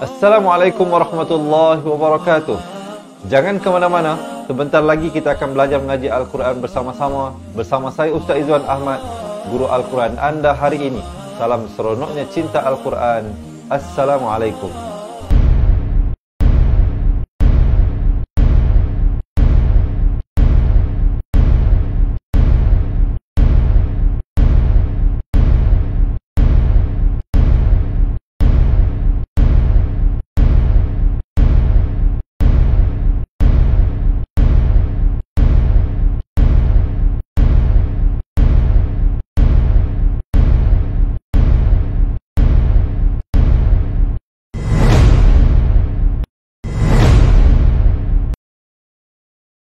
Assalamualaikum warahmatullahi wabarakatuh. Jangan ke mana-mana, sebentar lagi kita akan belajar mengaji Al-Quran bersama-sama bersama saya Ustaz Izwan Ahmad, guru Al-Quran anda hari ini. Salam seronoknya cinta Al-Quran. Assalamualaikum.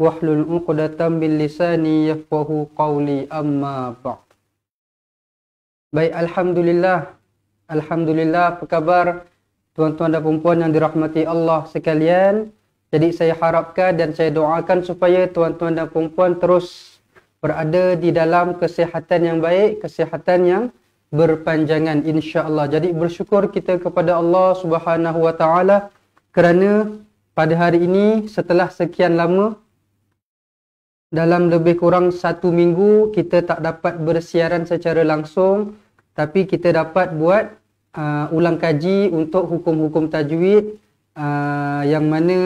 واحلل عقدة bil lisani يفقه قولي amma ba. Baik, Alhamdulillah. Alhamdulillah, apa khabar tuan-tuan dan perempuan yang dirahmati Allah sekalian. Jadi saya harapkan dan saya doakan supaya tuan-tuan dan perempuan terus berada di dalam kesihatan yang baik, kesihatan yang berpanjangan insya-Allah. Jadi bersyukur kita kepada Allah Subhanahu Wa Taala kerana pada hari ini setelah sekian lama dalam lebih kurang satu minggu kita tak dapat bersiaran secara langsung tapi kita dapat buat uh, ulang kaji untuk hukum-hukum tajwid uh, yang mana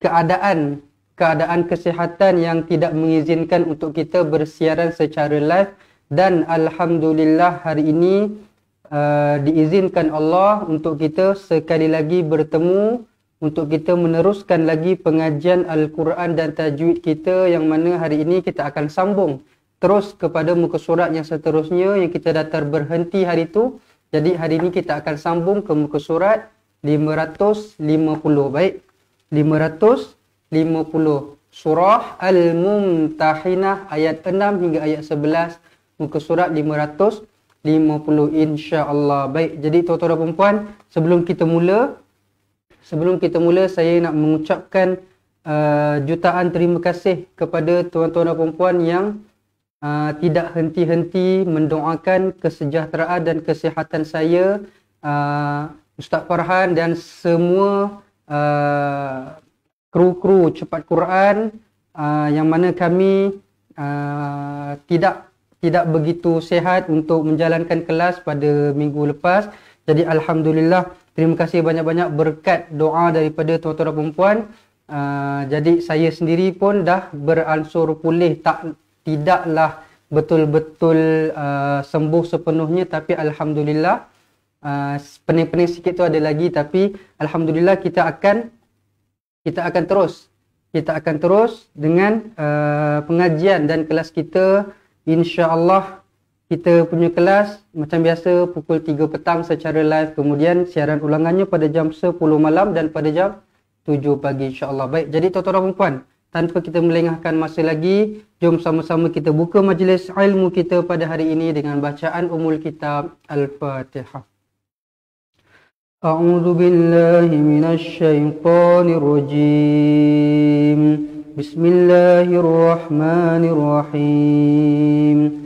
keadaan keadaan kesihatan yang tidak mengizinkan untuk kita bersiaran secara live dan alhamdulillah hari ini uh, diizinkan Allah untuk kita sekali lagi bertemu untuk kita meneruskan lagi pengajian Al-Quran dan Tajwid kita yang mana hari ini kita akan sambung terus kepada muka surat yang seterusnya yang kita dah terberhenti hari itu. Jadi hari ini kita akan sambung ke muka surat 550. Baik. 550. Surah Al-Mumtahinah ayat 6 hingga ayat 11. Muka surat 550 insya Allah. Baik. Jadi tuan-tuan dan puan-puan sebelum kita mula Sebelum kita mula, saya nak mengucapkan uh, jutaan terima kasih kepada tuan-tuan dan puan-puan yang uh, tidak henti-henti mendoakan kesejahteraan dan kesihatan saya, uh, Ustaz Farhan dan semua uh, kru-kru Cepat Quran uh, yang mana kami uh, tidak tidak begitu sehat untuk menjalankan kelas pada minggu lepas. Jadi Alhamdulillah, Terima kasih banyak-banyak berkat doa daripada tuan-tuan dan perempuan. Uh, ah, jadi saya sendiri pun dah beransur pulih tak tidaklah betul-betul uh, sembuh sepenuhnya tapi alhamdulillah uh, pening-pening sikit tu ada lagi tapi alhamdulillah kita akan kita akan terus kita akan terus dengan uh, pengajian dan kelas kita insya-Allah kita punya kelas macam biasa pukul 3 petang secara live kemudian siaran ulangannya pada jam 10 malam dan pada jam 7 pagi insyaAllah. Baik, jadi tuan-tuan dan puan-puan, tanpa kita melengahkan masa lagi, jom sama-sama kita buka majlis ilmu kita pada hari ini dengan bacaan umul kitab Al-Fatihah. أعوذ بالله من الشيطان الرجيم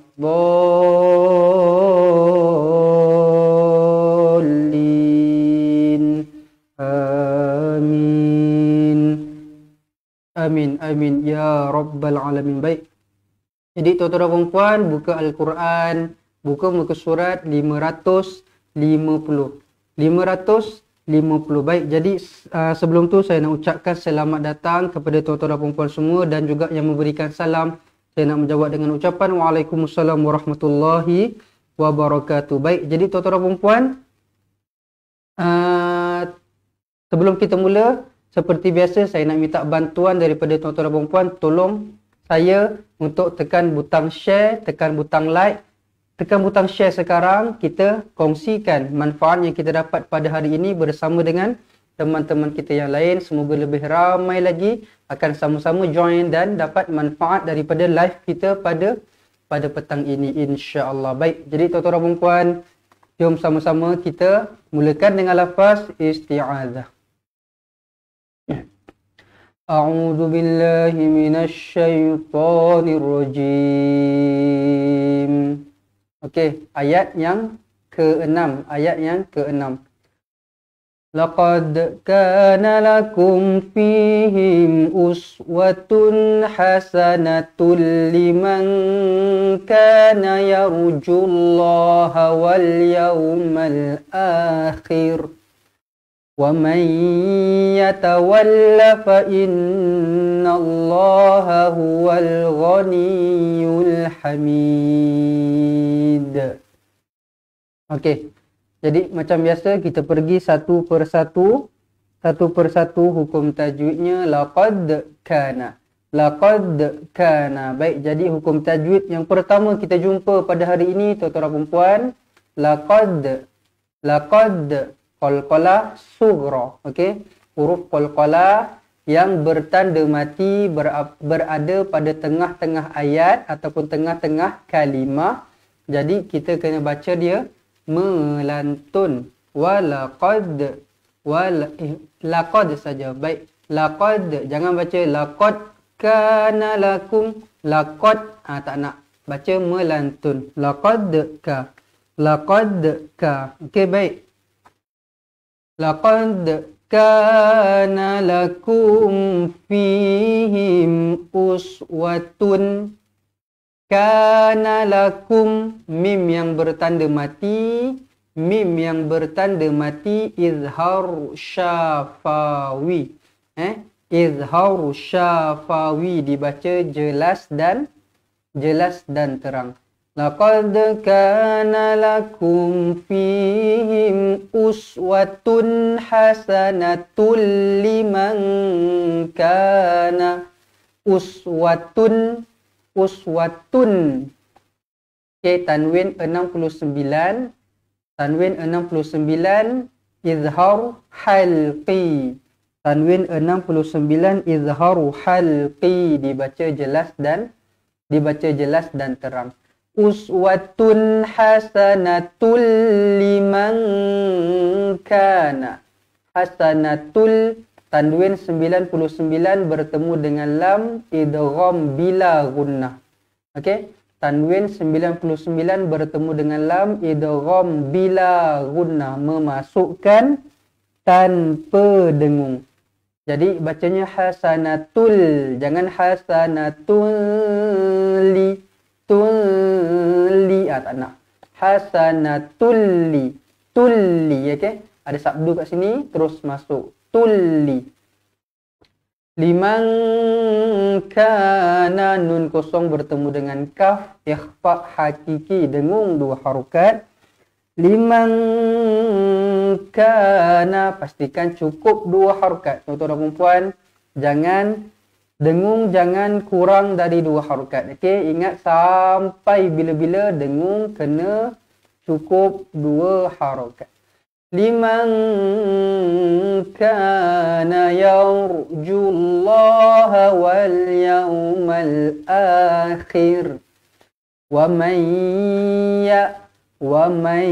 ضالين Amin, Amin, Amin. Ya, رب Alamin. baik jadi tuan-tuan dan puan buka al-Quran buka muka surat 550 550 50 baik jadi uh, sebelum tu saya nak ucapkan selamat datang kepada tuan-tuan dan puan semua dan juga yang memberikan salam saya nak menjawab dengan ucapan Waalaikumsalam Warahmatullahi Wabarakatuh. Baik, jadi tuan-tuan dan puan uh, sebelum kita mula, seperti biasa saya nak minta bantuan daripada tuan-tuan dan puan tolong saya untuk tekan butang share, tekan butang like, tekan butang share sekarang, kita kongsikan manfaat yang kita dapat pada hari ini bersama dengan teman-teman kita yang lain semoga lebih ramai lagi akan sama-sama join dan dapat manfaat daripada live kita pada pada petang ini insya-Allah. Baik, jadi tuan-tuan dan puan jom sama-sama kita mulakan dengan lafaz isti'adzah. A'udzu billahi minasyaitonir rajim. Okey, ayat yang keenam ayat yang keenam. لقد كان لكم فيهم أسوة حسنة لمن كان يرجو الله واليوم الآخر ومن يتول فإن الله هو الغني الحميد. Okay. Jadi macam biasa kita pergi satu per satu satu per satu hukum tajwidnya laqad kana. Laqad kana. Baik, jadi hukum tajwid yang pertama kita jumpa pada hari ini tuan-tuan dan puan laqad laqad qalqala sughra. Okey. Huruf qalqala yang bertanda mati ber, berada pada tengah-tengah ayat ataupun tengah-tengah kalimah. Jadi kita kena baca dia melantun walaqad wal eh, saja baik laqad jangan baca laqad kana lakum laqad ha, tak nak baca melantun laqad ka laqad ka okey baik laqad kana lakum fihim uswatun kana lakum mim yang bertanda mati mim yang bertanda mati izhar syafawi eh izhar syafawi dibaca jelas dan jelas dan terang laqad kana lakum fihim uswatun hasanatul liman kana uswatun uswatun. Okey, tanwin 69. Tanwin 69, izhar halqi. Tanwin 69, izhar halqi. Dibaca jelas dan dibaca jelas dan terang. Uswatun hasanatul liman kana. Hasanatul Tanduin 99 bertemu dengan lam idgham bila gunnah. Okey? Tanwin 99 bertemu dengan lam idgham bila guna memasukkan tanpa dengung. Jadi bacanya hasanatul jangan hasanatulli tulli ah, tak nak. Hasanatulli tulli okey. Ada sabdu kat sini terus masuk Tuli liman kana nun kosong bertemu dengan kaf ikhfa hakiki dengung dua harakat liman kana pastikan cukup dua harakat tuan-tuan dan puan jangan dengung jangan kurang dari dua harakat okey ingat sampai bila-bila dengung kena cukup dua harakat لمن كان يرجو الله واليوم الآخر ومن ي ومن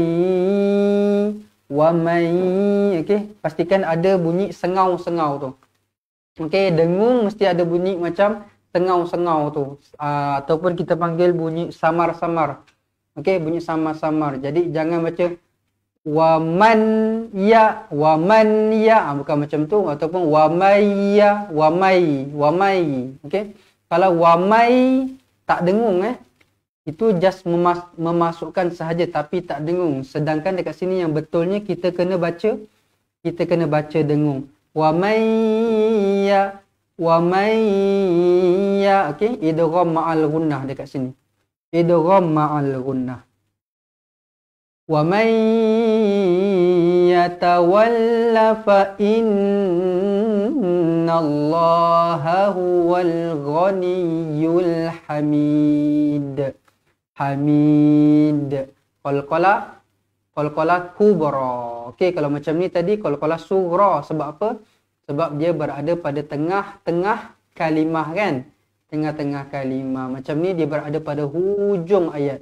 ومن okay pastikan ada bunyi sengau sengau tu okay dengung mesti ada bunyi macam sengau sengau tu uh, ataupun kita panggil bunyi samar samar okay bunyi samar samar jadi jangan macam wa man ya wa man ya ah, bukan macam tu ataupun wa mayya wa may wa may okey kalau wa may tak dengung eh itu just memas memasukkan sahaja tapi tak dengung sedangkan dekat sini yang betulnya kita kena baca kita kena baca dengung wa mayya wa mayya okey idgham ma'al gunnah dekat sini idgham ma'al gunnah wa mayya yatawalla fa innallaha huwal ghaniyyul hamid hamid Kol kol qalqala kubra okey kalau macam ni tadi kol qalqala sugra sebab apa sebab dia berada pada tengah-tengah kalimah kan tengah-tengah kalimah macam ni dia berada pada hujung ayat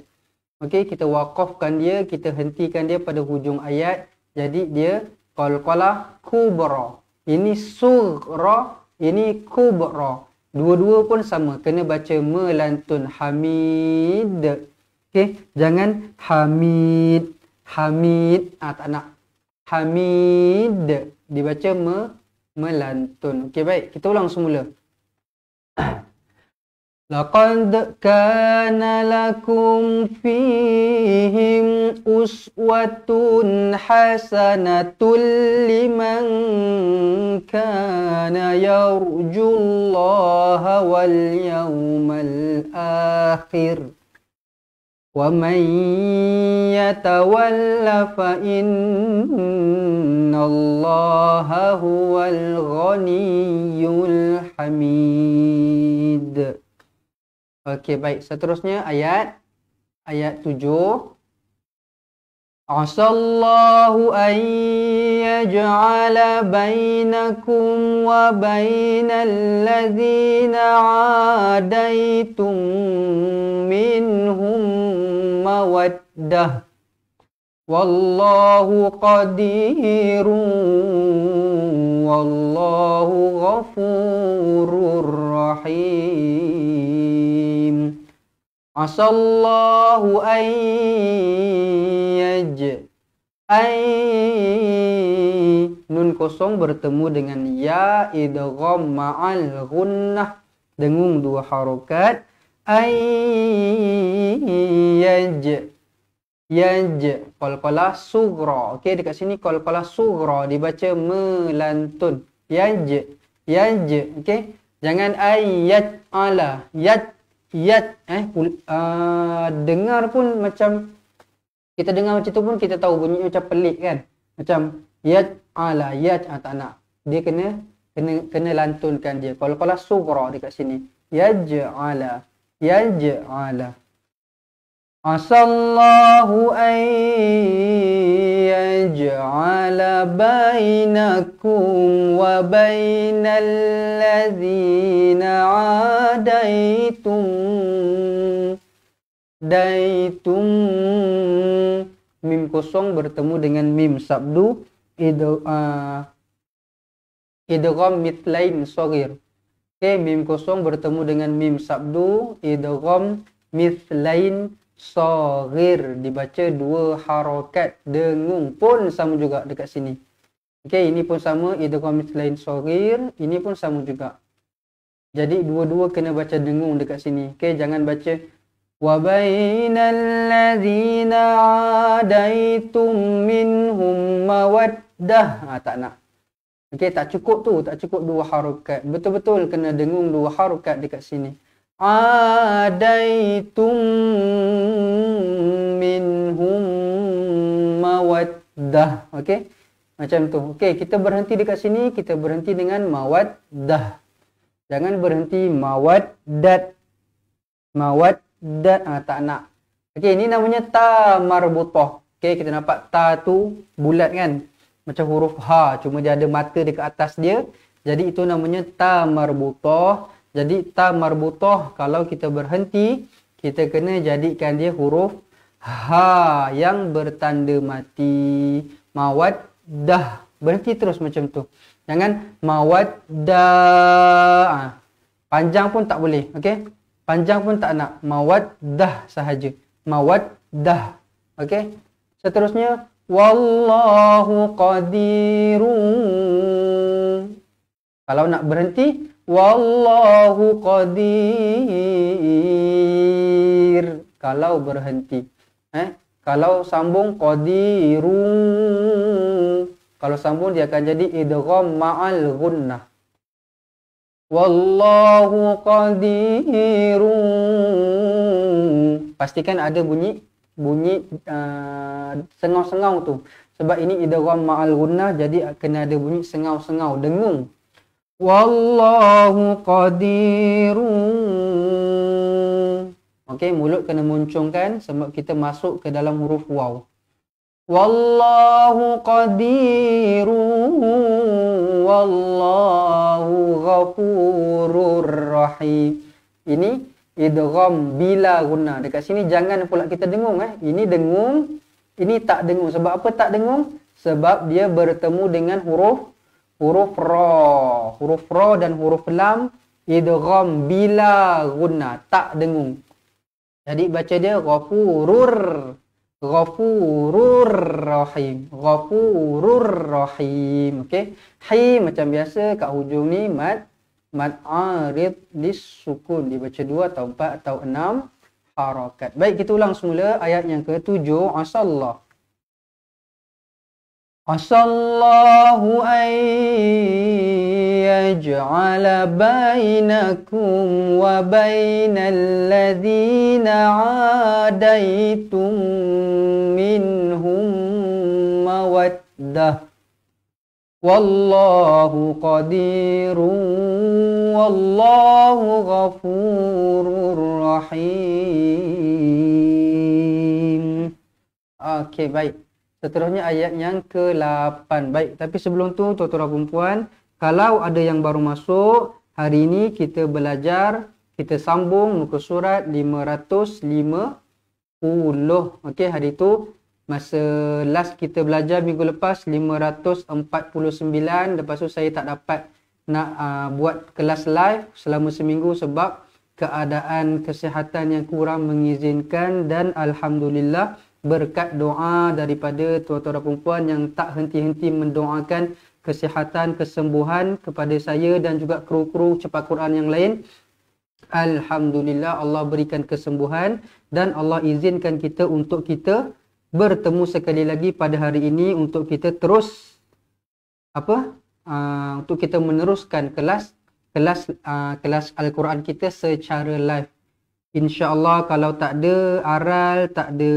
Okey, kita wakafkan dia, kita hentikan dia pada hujung ayat. Jadi dia qalqalah Kubro Ini surra, ini Kubro Dua-dua pun sama. Kena baca melantun hamid. okay? jangan hamid, hamid. Ah tak nak. Hamid dibaca me, melantun. Okay baik, kita ulang semula. لقد كان لكم فيهم أسوة حسنة لمن كان يرجو الله واليوم الآخر ومن يتول فإن الله هو الغني الحميد Okey, baik. Seterusnya ayat ayat 7. Asallahu an yaj'ala bainakum wa bainal ladzina 'adaitum minhum mawaddah. والله قدير والله غفور رحيم عسى الله أن يجعل Nun kosong bertemu dengan ya idgham ma'al gunnah dengung dua harokat ayyaj yaj qalqalah sughra okey dekat sini qalqalah sughra dibaca melantun yaj yaj okey jangan ayat ala yat yat eh uh, dengar pun macam kita dengar macam tu pun kita tahu bunyi macam pelik kan macam yat ala yat ah, tak nak dia kena kena kena lantunkan dia qalqalah sughra dekat sini yaj ala yaj ala Asallahu an bainakum wa bainal ladhina adaitum daitum mim kosong bertemu dengan mim sabdu ido uh, ah, idgham mit lain oke okay, mim kosong bertemu dengan mim sabdu ido idgham mitlain Sogir dibaca dua harokat dengung pun sama juga dekat sini. Okey, ini pun sama. Idromis lain sogir. Ini pun sama juga. Jadi, dua-dua kena baca dengung dekat sini. Okey, jangan baca. wabainal الَّذِينَ عَدَيْتُمْ مِنْهُمْ مَوَدَّهُ ha, Tak nak. Okey, tak cukup tu. Tak cukup dua harokat. Betul-betul kena dengung dua harokat dekat sini adaitum minhum mawaddah okey macam tu okey kita berhenti dekat sini kita berhenti dengan mawaddah jangan berhenti mawaddat mawaddat ah, tak nak okey ini namanya ta marbutah okey kita nampak ta tu bulat kan macam huruf ha cuma dia ada mata dekat atas dia jadi itu namanya ta marbutah jadi ta marbutoh kalau kita berhenti kita kena jadikan dia huruf ha yang bertanda mati mawad dah berhenti terus macam tu jangan mawad dah ha. Ah, panjang pun tak boleh okay panjang pun tak nak mawad dah sahaja mawad dah okay seterusnya wallahu qadirun kalau nak berhenti Wallahu qadir Kalau berhenti eh? Kalau sambung qadiru Kalau sambung dia akan jadi idgham ma'al gunnah Wallahu qadiru Pastikan ada bunyi Bunyi uh, sengau-sengau tu Sebab ini idgham ma'al gunnah Jadi kena ada bunyi sengau-sengau Dengung Wallahu qadiru. Okey, mulut kena muncungkan sebab kita masuk ke dalam huruf waw. Wallahu qadiru. Wallahu ghafurur rahim. Ini idgham bila guna. Dekat sini jangan pula kita dengung eh. Ini dengung. Ini tak dengung. Sebab apa tak dengung? Sebab dia bertemu dengan huruf huruf ra huruf ra dan huruf lam idgham bila guna tak dengung jadi baca dia ghafurur ghafurur rahim ghafurur rahim okey hai macam biasa kat hujung ni mad, mad arid disukun dibaca dua atau empat atau enam harakat baik kita ulang semula ayat yang ke-7 asallahu عسى الله أن يجعل بينكم وبين الذين عاديتم منهم مودة والله قدير والله غفور رحيم آه، okay, bye. Seterusnya ayat yang ke-8. Baik, tapi sebelum tu tuan-tuan dan puan, kalau ada yang baru masuk, hari ini kita belajar, kita sambung muka surat 550. Okey, hari itu masa last kita belajar minggu lepas 549, lepas tu saya tak dapat nak uh, buat kelas live selama seminggu sebab keadaan kesihatan yang kurang mengizinkan dan alhamdulillah berkat doa daripada tuan-tuan dan perempuan yang tak henti-henti mendoakan kesihatan, kesembuhan kepada saya dan juga kru-kru cepat Quran yang lain. Alhamdulillah Allah berikan kesembuhan dan Allah izinkan kita untuk kita bertemu sekali lagi pada hari ini untuk kita terus apa uh, untuk kita meneruskan kelas kelas uh, kelas Al-Quran kita secara live InsyaAllah kalau tak ada aral, tak ada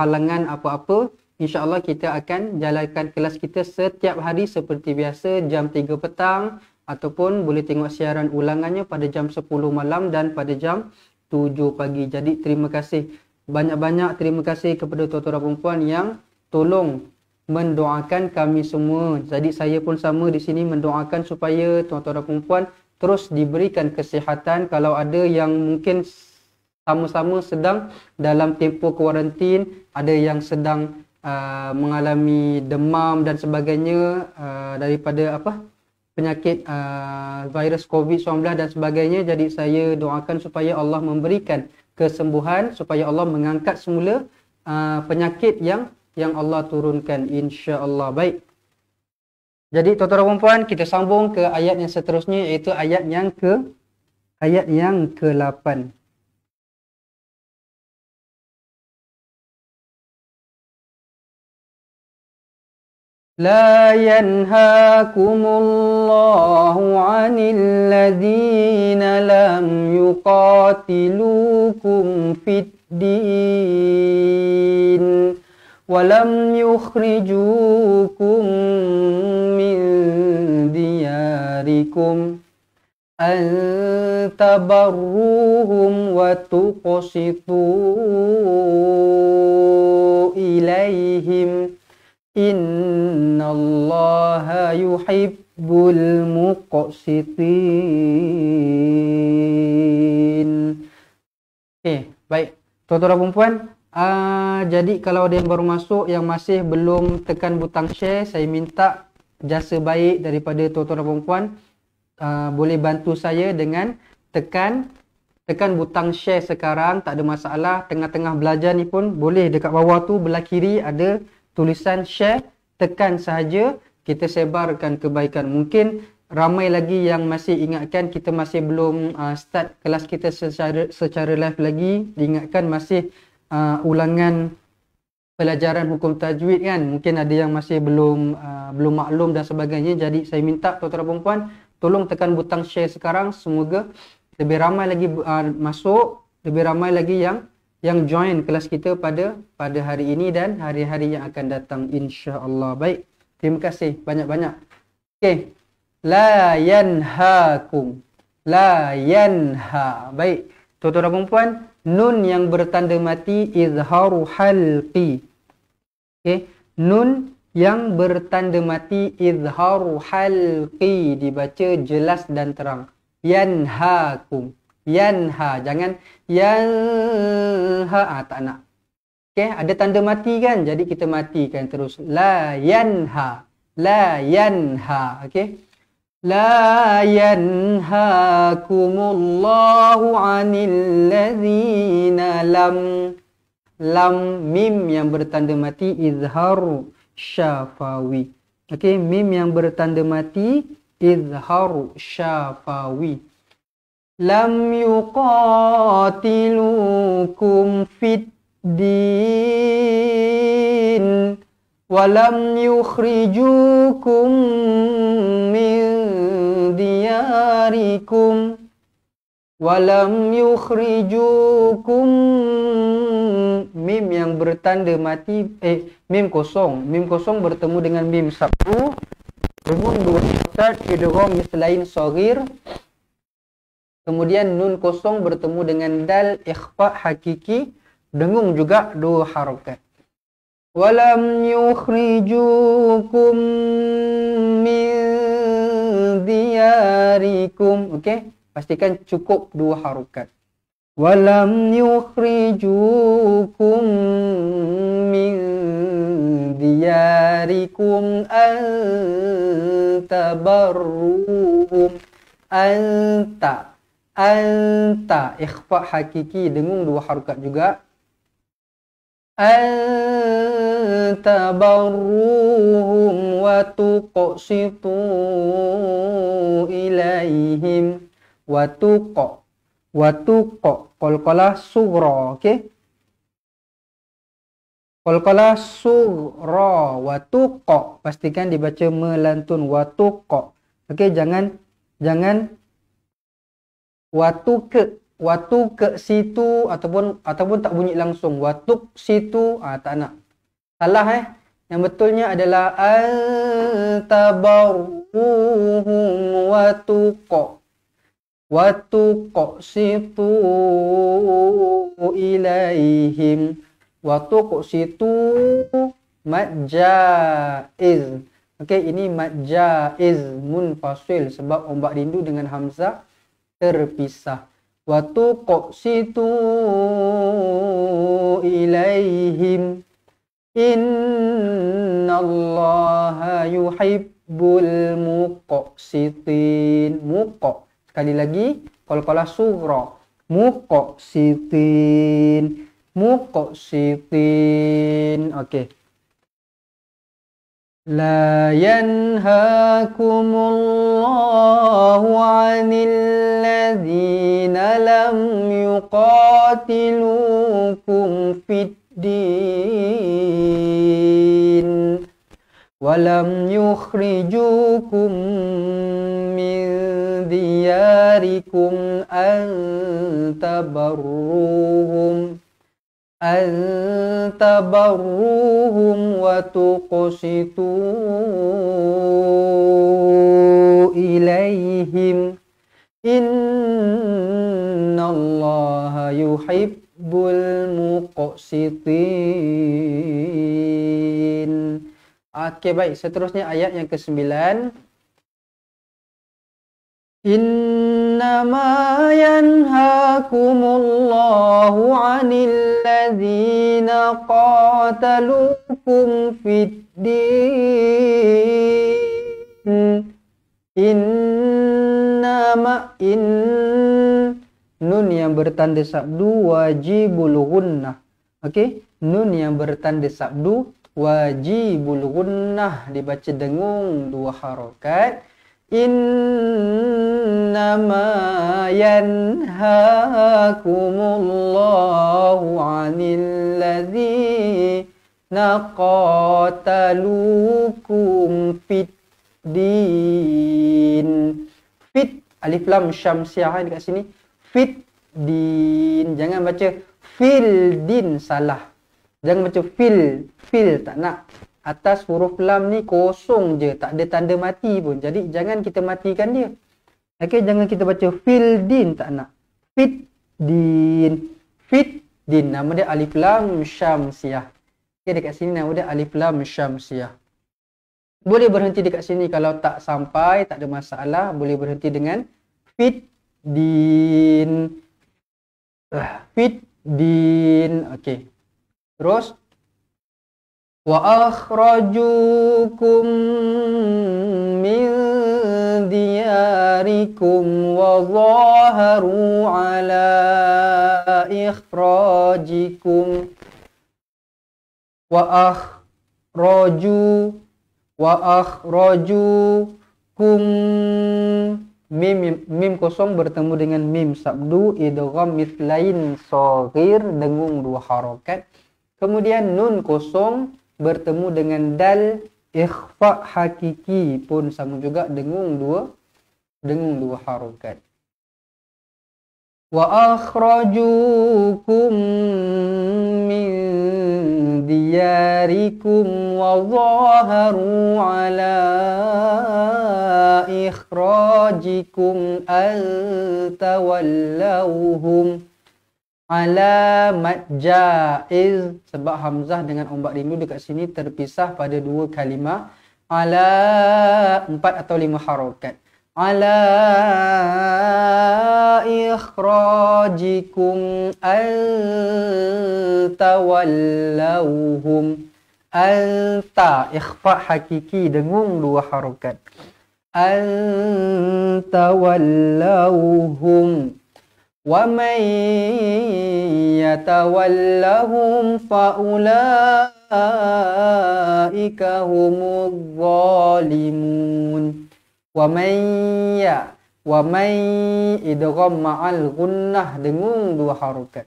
halangan apa-apa InsyaAllah kita akan jalankan kelas kita setiap hari seperti biasa jam 3 petang Ataupun boleh tengok siaran ulangannya pada jam 10 malam dan pada jam 7 pagi Jadi terima kasih banyak-banyak terima kasih kepada tuan-tuan perempuan yang tolong mendoakan kami semua Jadi saya pun sama di sini mendoakan supaya tuan-tuan perempuan terus diberikan kesihatan Kalau ada yang mungkin sama-sama sedang dalam tempoh kuarantin, ada yang sedang uh, mengalami demam dan sebagainya uh, daripada apa penyakit uh, virus COVID-19 dan sebagainya. Jadi saya doakan supaya Allah memberikan kesembuhan supaya Allah mengangkat semula uh, penyakit yang yang Allah turunkan insya-Allah. Baik. Jadi tuan-tuan dan puan-puan, kita sambung ke ayat yang seterusnya iaitu ayat yang ke ayat yang ke-8. لا ينهاكم الله عن الذين لم يقاتلوكم في الدين ولم يخرجوكم من دياركم أن تبروهم وتقسطوا إليهم Inna Allah yuhibbul muqsitin Okey, eh, baik. Tuan-tuan dan puan uh, ah, jadi kalau ada yang baru masuk yang masih belum tekan butang share, saya minta jasa baik daripada tuan-tuan dan puan uh, ah, boleh bantu saya dengan tekan tekan butang share sekarang, tak ada masalah. Tengah-tengah belajar ni pun boleh dekat bawah tu belah kiri ada tulisan share tekan sahaja kita sebarkan kebaikan mungkin ramai lagi yang masih ingatkan kita masih belum uh, start kelas kita secara secara live lagi diingatkan masih uh, ulangan pelajaran hukum tajwid kan mungkin ada yang masih belum uh, belum maklum dan sebagainya jadi saya minta tuan-tuan perempuan tolong tekan butang share sekarang semoga lebih ramai lagi uh, masuk lebih ramai lagi yang yang join kelas kita pada pada hari ini dan hari-hari yang akan datang insya-Allah. Baik. Terima kasih banyak-banyak. Okey. La yanhaakum. La yanha. Baik. Tuan-tuan dan puan-puan, nun yang bertanda mati izharu halqi. Okey. Nun yang bertanda mati izharu halqi dibaca jelas dan terang. Yanhaakum yanha jangan yanha ah, tak nak okey ada tanda mati kan jadi kita matikan terus la yanha la yanha okey la yanhakumullahu 'anil ladzina lam lam mim yang bertanda mati izhar syafawi okey mim yang bertanda mati izhar syafawi Lam يقاتلوكم في الدين walam يخرجوكم من دياركم ولم يخرجوكم ميم yang bertanda mati eh mim kosong mim kosong bertemu dengan mim sabu Umum dua kata idrom selain sorir Kemudian nun kosong bertemu dengan dal ikhfa hakiki dengung juga dua harakat. Walam yukhrijukum min diyarikum. Okey, pastikan cukup dua harakat. Walam yukhrijukum min diyarikum antabarruhum. Antabarruhum. Anta ikhfa hakiki dengung dua harakat juga Anta barruhum wa tuqsitu ilaihim wa tuq wa tuq qalqalah sughra okey qalqalah sughra wa tuq pastikan dibaca melantun wa tuq okey jangan jangan Watu ke Watu ke situ Ataupun Ataupun tak bunyi langsung Watu situ ah, Tak nak Salah eh Yang betulnya adalah Antabaruhum Watu ko Watu ko situ Ilaihim Watu ko situ Matja'iz Okey, ini Matja'iz Munfasil Sebab ombak rindu dengan Hamzah terpisah wa tuqsitu ilaihim innallaha yuhibbul muqsitin muqo sekali lagi qalqala sura muqsitin muqsitin okay لا ينهاكم الله عن الذين لم يقاتلوكم في الدين ولم يخرجوكم من دياركم أن تبروهم antabaruhum wa tuqsitu ilaihim innallaha yuhibbul muqsitin Okay, baik. Seterusnya ayat yang ke-9. Innama ينهاكم الله عن الذين قاتلوكم في الدين إنما Nun yang bertanda sabdu wajibul gunnah. Okey. Nun yang bertanda sabdu wajibul gunnah. Dibaca dengung dua harokat. Okay. إنما ينهاكم الله عن الذين قاتلوكم في الدين fit alif lam syamsiah dekat sini fit din jangan baca fil din salah jangan baca fil fil tak nak atas huruf lam ni kosong je tak ada tanda mati pun jadi jangan kita matikan dia okey jangan kita baca fil din tak nak fit din fit din nama dia alif lam syamsiah okey dekat sini nama dia alif lam syamsiah boleh berhenti dekat sini kalau tak sampai tak ada masalah boleh berhenti dengan fit din ah, fit din okey terus Wa min وأخرجوكم من دياركم وظاهروا على wa وأخرجوا وأخرجوكم mim, mim kosong bertemu dengan mim sabdu idgham mithlain saghir dengung dua harakat kemudian nun kosong bertemu dengan dal ikhfa hakiki pun sama juga dengung dua dengung dua harokat wa akhrajukum min diyarikum wa zaharu ala ikhrajikum al alamat jaiz sebab hamzah dengan ombak rindu dekat sini terpisah pada dua kalimah ala empat atau lima harokat ala ikhrajikum altawallawhum anta ikhfa hakiki dengung dua harokat altawallawhum ومن يتولهم فأولئك هم الظالمون ومن ي ومن إدغم مع الغنة dengan دو حركة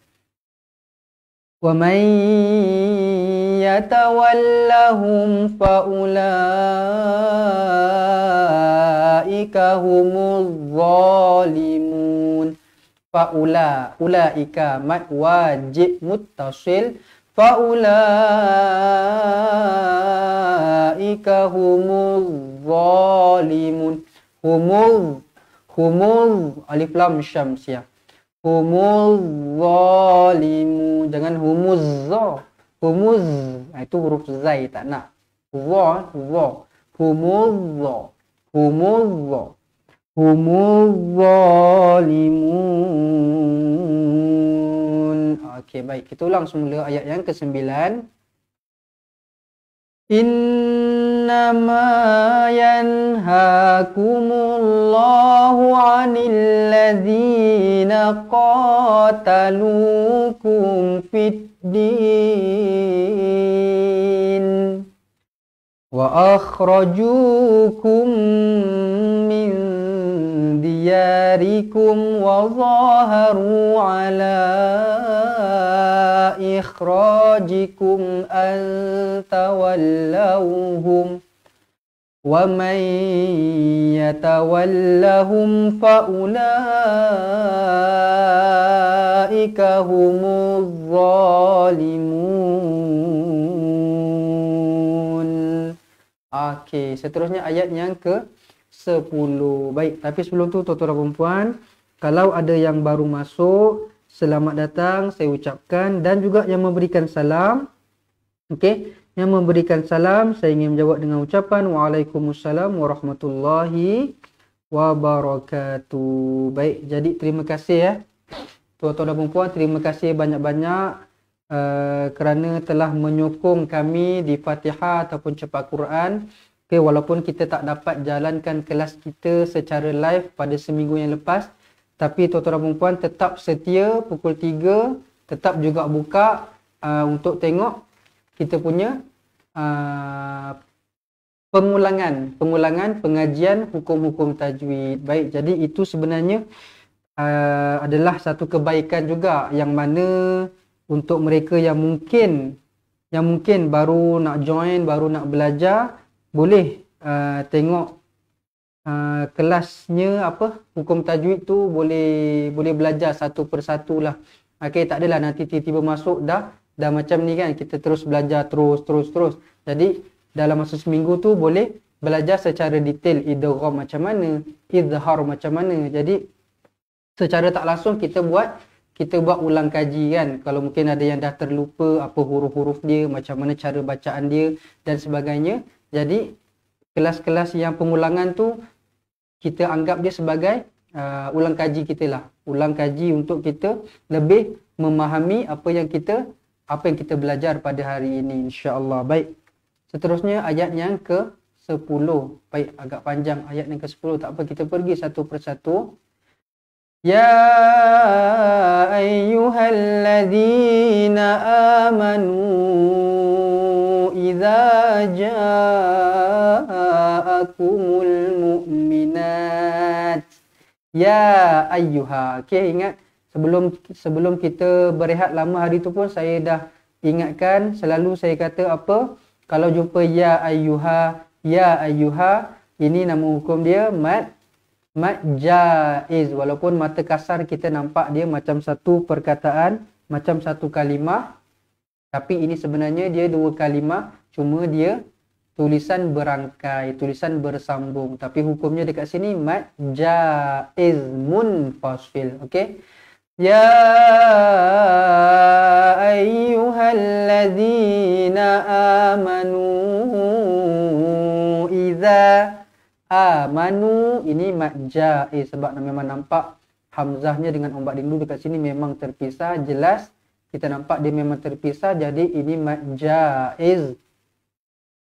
ومن يتولهم فأولئك هم الظالمون faula ulaika mad wajib muttasil faula ika humul zalimun humul humul alif lam syamsiah humul zalimu jangan humuz humuz ah, itu huruf zai tak nak wa wa humuz humuz هم الظالمون Okay, baik. Kita ulang semula ayat yang ke-9. إنما ينهاكم الله عن الذين قاتلوكم في الدين وأخرجوكم من دياركم وظاهروا على إخراجكم أن تولوهم ومن يتولهم فأولئك هم الظالمون Okay, seterusnya ayat yang ke 10. Baik, tapi sebelum tu tuan-tuan dan puan kalau ada yang baru masuk, selamat datang saya ucapkan dan juga yang memberikan salam. Okey, yang memberikan salam saya ingin menjawab dengan ucapan waalaikumussalam, warahmatullahi wabarakatuh. Baik, jadi terima kasih ya. Tuan-tuan dan puan terima kasih banyak-banyak uh, kerana telah menyokong kami di Fatihah ataupun Cepat Quran. Okay, walaupun kita tak dapat jalankan kelas kita secara live pada seminggu yang lepas tapi tuan-tuan dan puan tetap setia pukul 3 tetap juga buka uh, untuk tengok kita punya uh, pengulangan pengulangan pengajian hukum-hukum tajwid baik jadi itu sebenarnya uh, adalah satu kebaikan juga yang mana untuk mereka yang mungkin yang mungkin baru nak join baru nak belajar boleh uh, tengok uh, kelasnya apa hukum tajwid tu boleh boleh belajar satu persatu lah okey tak adalah nanti tiba-tiba masuk dah dah macam ni kan kita terus belajar terus terus terus jadi dalam masa seminggu tu boleh belajar secara detail idgham macam mana izhar macam mana jadi secara tak langsung kita buat kita buat ulang kaji kan kalau mungkin ada yang dah terlupa apa huruf-huruf dia macam mana cara bacaan dia dan sebagainya jadi kelas-kelas yang pengulangan tu kita anggap dia sebagai uh, ulang kaji kita lah. Ulang kaji untuk kita lebih memahami apa yang kita apa yang kita belajar pada hari ini insya-Allah. Baik. Seterusnya ayat yang ke 10. Baik agak panjang ayat yang ke 10 tak apa kita pergi satu persatu. Ya ayyuhalladzina amanu إذا جاءكم mu'minat, ya أيها okay, ingat sebelum sebelum kita berehat lama hari tu pun saya dah ingatkan selalu saya kata apa kalau jumpa ya ayuha ya ayuha ini nama hukum dia mat mat jaiz walaupun mata kasar kita nampak dia macam satu perkataan macam satu kalimah tapi ini sebenarnya dia dua kalimah cuma dia tulisan berangkai, tulisan bersambung. Tapi hukumnya dekat sini mad jaiz munfasil. Okey. Ya ayyuhallazina amanu idza amanu ini mad jaiz sebab memang nampak hamzahnya dengan ombak dindu dekat sini memang terpisah jelas kita nampak dia memang terpisah jadi ini majaz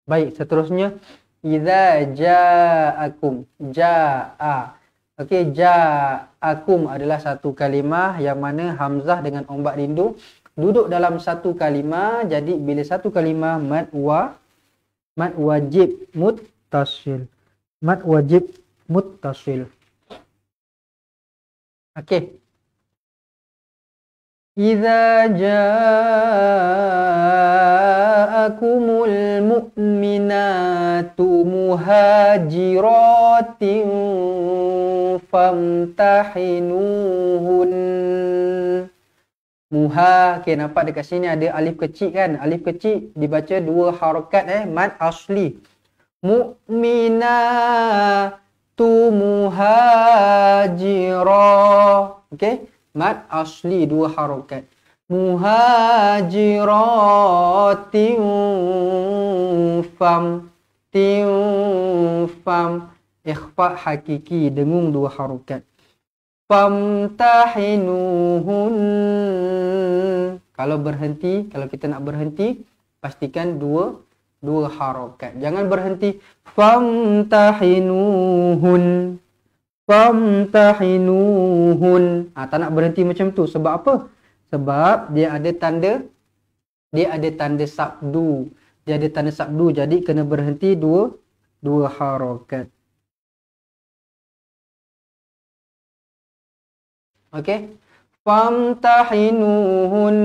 baik seterusnya idza jaakum jaa okey jaakum adalah satu kalimah yang mana hamzah dengan ombak rindu duduk dalam satu kalimah jadi bila satu kalimah mad wa mad wajib muttasil mad wajib muttasil okey إِذَا جَاءَكُمُ الْمُؤْمِنَاتُ مُهَاجِرَاتٍ فَامْتَحِنُوهُنَّ Muha, okay, nampak dekat sini ada alif kecil kan? Alif kecil dibaca dua harokat eh, mat asli. Mu'minatu muhajirah. Okay? mad asli dua harokat muhajiratiufam tiufam ikhfa hakiki dengung dua harokat famtahinuhun kalau berhenti kalau kita nak berhenti pastikan dua dua harokat jangan berhenti famtahinuhun famtahinuhun. Ha, tak nak berhenti macam tu. Sebab apa? Sebab dia ada tanda dia ada tanda sabdu. Dia ada tanda sabdu. Jadi kena berhenti dua dua harokat. Okay, Famtahinuhun.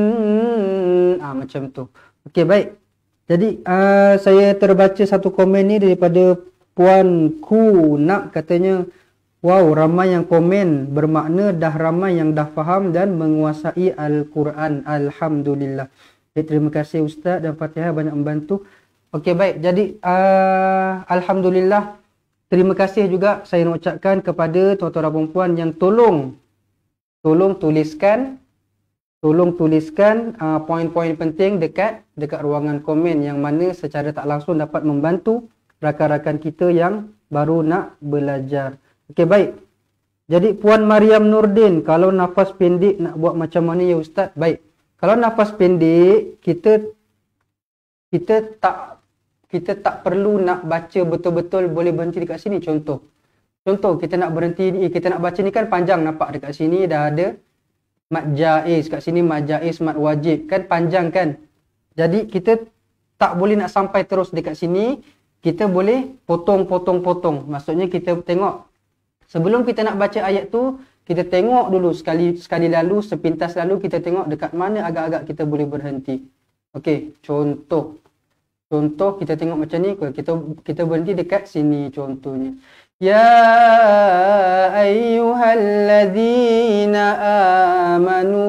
Ah ha, macam tu. Okay baik. Jadi uh, saya terbaca satu komen ni daripada Puan Ku nak katanya Wow, ramai yang komen bermakna dah ramai yang dah faham dan menguasai Al-Quran. Alhamdulillah. Okay, eh, terima kasih Ustaz dan Fatihah banyak membantu. Okey, baik. Jadi, uh, Alhamdulillah. Terima kasih juga saya nak ucapkan kepada tuan-tuan dan puan yang tolong. Tolong tuliskan. Tolong tuliskan uh, poin-poin penting dekat dekat ruangan komen yang mana secara tak langsung dapat membantu rakan-rakan kita yang baru nak belajar. Okey baik. Jadi Puan Mariam Nurdin kalau nafas pendek nak buat macam mana ya ustaz? Baik. Kalau nafas pendek kita kita tak kita tak perlu nak baca betul-betul boleh berhenti dekat sini contoh. Contoh kita nak berhenti ni eh, kita nak baca ni kan panjang nampak dekat sini dah ada mad jaiz kat sini mad jaiz mad wajib kan panjang kan. Jadi kita tak boleh nak sampai terus dekat sini kita boleh potong-potong-potong. Maksudnya kita tengok Sebelum kita nak baca ayat tu, kita tengok dulu sekali sekali lalu, sepintas lalu kita tengok dekat mana agak-agak kita boleh berhenti. Okey, contoh. Contoh kita tengok macam ni, kalau kita kita berhenti dekat sini contohnya. Ya ayyuhallazina amanu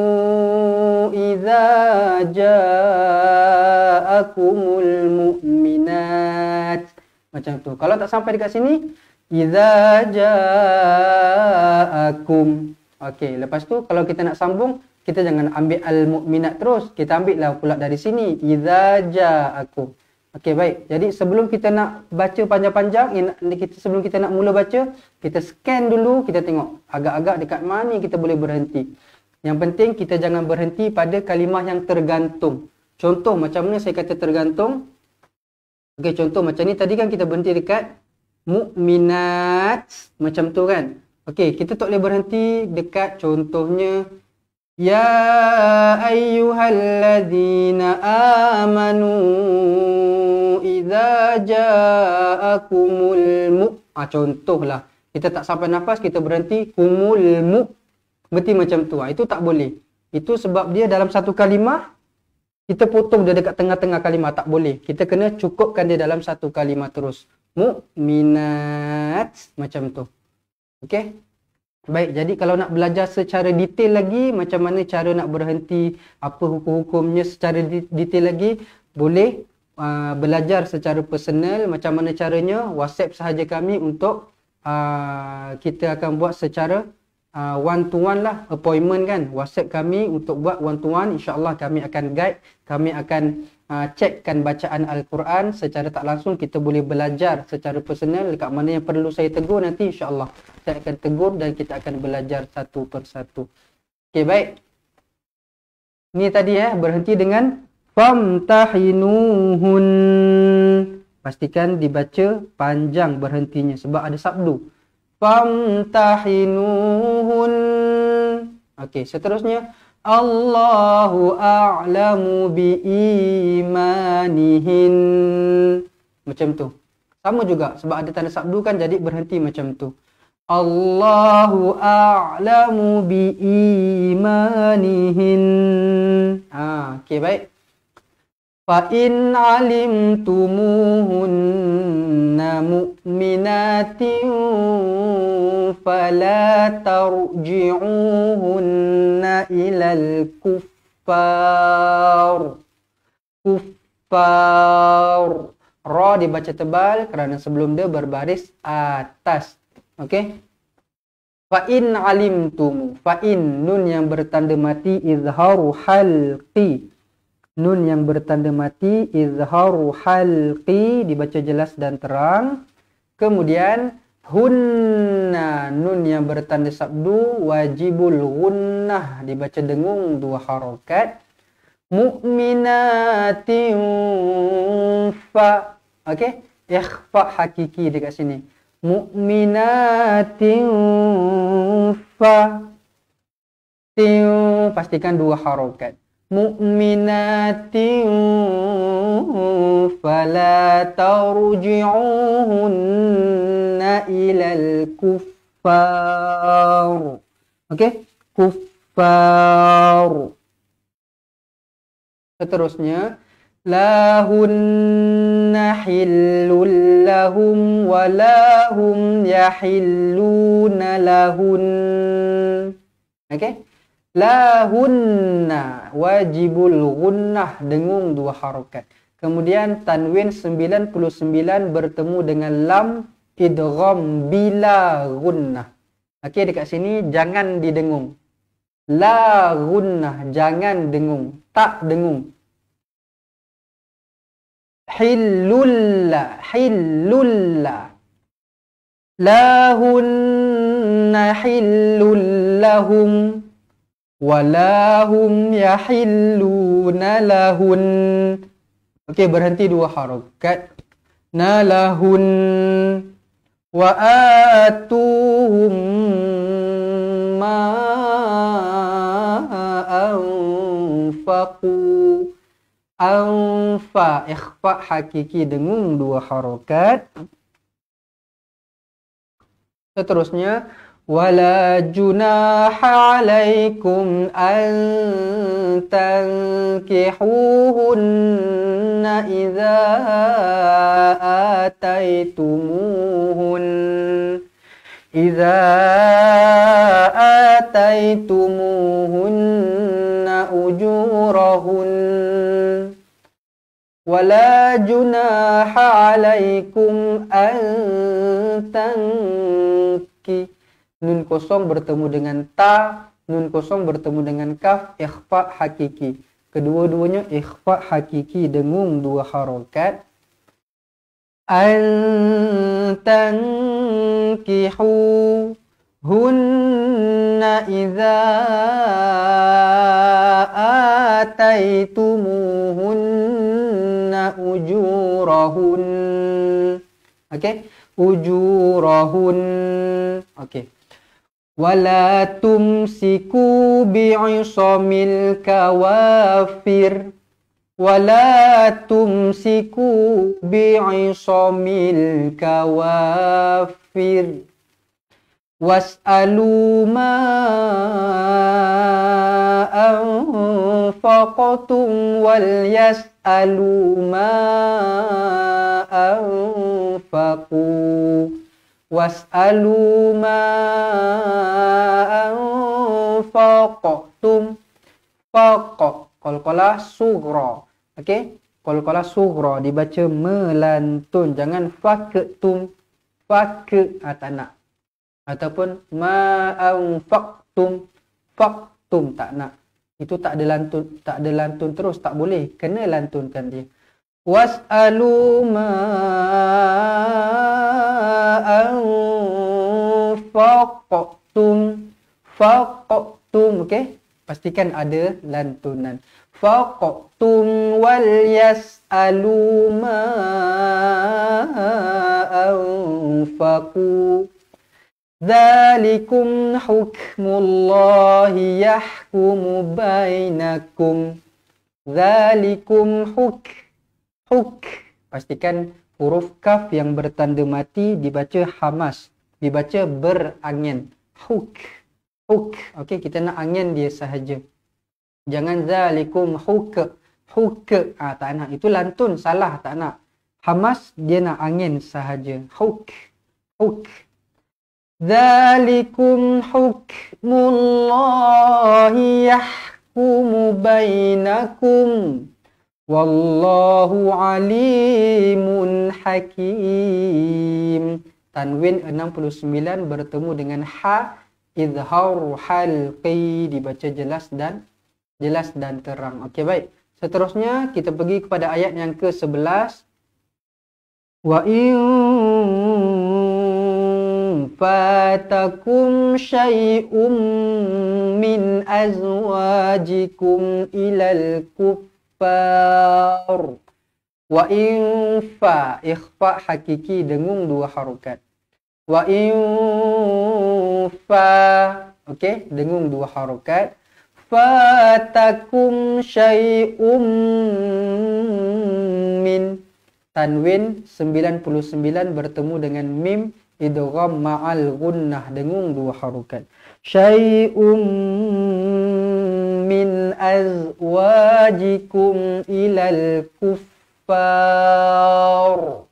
idza ja'akumul mu'minat. Macam tu. Kalau tak sampai dekat sini, Iza ja'akum. Okey, lepas tu kalau kita nak sambung, kita jangan ambil al-mu'minat terus. Kita ambil lah pula dari sini. Iza ja'akum. Okey, baik. Jadi sebelum kita nak baca panjang-panjang, kita sebelum kita nak mula baca, kita scan dulu, kita tengok agak-agak dekat mana kita boleh berhenti. Yang penting kita jangan berhenti pada kalimah yang tergantung. Contoh macam mana saya kata tergantung. Okey, contoh macam ni. Tadi kan kita berhenti dekat mukminat macam tu kan okey kita tak boleh berhenti dekat contohnya ya ayyuhallazina amanu idza jaakumul mu ah lah, kita tak sampai nafas kita berhenti kumul mu berhenti macam tu ah itu tak boleh itu sebab dia dalam satu kalimah kita potong dia dekat tengah-tengah kalimah tak boleh kita kena cukupkan dia dalam satu kalimah terus mu'minat macam tu okey baik jadi kalau nak belajar secara detail lagi macam mana cara nak berhenti apa hukum-hukumnya secara detail lagi boleh uh, belajar secara personal macam mana caranya WhatsApp sahaja kami untuk uh, kita akan buat secara uh, one to one lah appointment kan WhatsApp kami untuk buat one to one insyaallah kami akan guide kami akan Ah, cekkan bacaan Al-Quran secara tak langsung kita boleh belajar secara personal dekat mana yang perlu saya tegur nanti insyaAllah saya akan tegur dan kita akan belajar satu persatu ok baik ni tadi ya berhenti dengan famtahinuhun pastikan dibaca panjang berhentinya sebab ada sabdu famtahinuhun ok seterusnya Allahu a'lamu imanihin, Macam tu Sama juga sebab ada tanda sabdu kan jadi berhenti macam tu Allahu a'lamu imanihin. ha, Okay baik فَإِنْ عَلِمْتُمُوهُنَّ مُؤْمِنَاتٍ فَلَا تَرْجِعُوهُنَّ إِلَى الْكُفَّارِ kuffar, Ra dibaca tebal kerana sebelum dia berbaris atas. Okey. فَإِنْ عَلِمْتُمُ فَإِنْ Nun yang bertanda mati إِذْهَرُ حَلْقِي Nun yang bertanda mati izhar halqi dibaca jelas dan terang. Kemudian hunna nun yang bertanda sabdu wajibul gunnah dibaca dengung dua harokat. Mukminatin fa. Okey, ikhfa hakiki dekat sini. Mukminatin fa. pastikan dua harokat. مؤمنات فلا ترجعوهن إلى الكفار okay كفار seterusnya لا هن حل لهم ولا هم يحلون لهن okay لا هن wajibul gunnah dengung dua harokat. Kemudian tanwin 99 bertemu dengan lam idgham bila gunnah. Okey dekat sini jangan didengung. La gunnah jangan dengung, tak dengung. Hillul hillul la hunna hillul lahum wala hum yahilluna lahun okey berhenti dua harakat nalahun wa atuhum ma anfaqu anfa ikhfa hakiki dengung dua harokat. seterusnya ولا جناح عليكم أن تنكحوهن إذا آتيتموهن إذا آتيتموهن أجورهن ولا جناح عليكم أن تنكحوهن nun kosong bertemu dengan ta, nun kosong bertemu dengan kaf, ikhfa hakiki. Kedua-duanya ikhfa hakiki dengung dua harokat. Antan kihu hunna iza ataitumuhunna ujurahun. Okay. Ujurahun. Okay. ولا تمسكوا بعصم الكوافر ولا تمسكوا بعصم الكوافر واسألوا ما أنفقتم وليسألوا ما أنفقوا Was'alu ma'anfaqtum Faqa Kolkola sugra Okay Kolkola sugra Dibaca melantun Jangan faqtum Faq ha, ah, Tak nak Ataupun ma'anfaqtum Faqtum Tak nak itu tak ada lantun tak ada lantun terus tak boleh kena lantunkan dia was'alu ma anfaqtum faqtum okey pastikan ada lantunan faqtum wal yasalu ma anfaqu Zalikum hukmullahi yahkumu bainakum Zalikum huk Huk Pastikan huruf kaf yang bertanda mati dibaca hamas dibaca berangin huk huk okey kita nak angin dia sahaja jangan zalikum huk huk ah ha, tak nak itu lantun salah tak nak hamas dia nak angin sahaja huk huk Zalikum hukmullahi yahkumu bainakum Wallahu alimun hakim Tanwin 69 bertemu dengan Ha Izhar halqi Dibaca jelas dan jelas dan terang Okey baik Seterusnya kita pergi kepada ayat yang ke-11 Wa in fatakum shay'um min azwajikum ilal kufar ikhfar wa infa ikhfa hakiki dengung dua harokat wa infa okey dengung dua harokat fatakum syai'um min tanwin 99 bertemu dengan mim idgham ma'al gunnah dengung dua harokat syai'um من أزواجكم إلى الكفار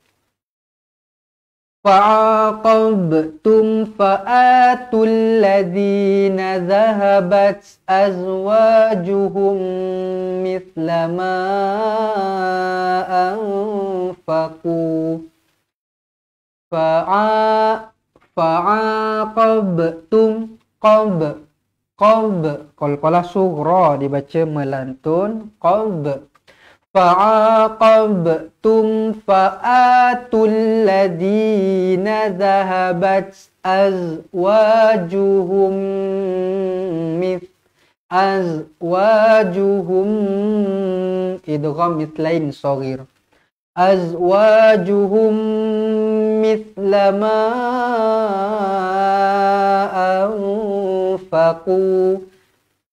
فعاقبتم فآتوا الذين ذهبت أزواجهم مثل ما أنفقوا فعاقبتم قب قب Qalqalah sughra dibaca melantun qalb fa'aqabtum fa'atul ladina zahabat azwajuhum mith azwajuhum idgham mithlain saghir azwajuhum mithlama anfaqu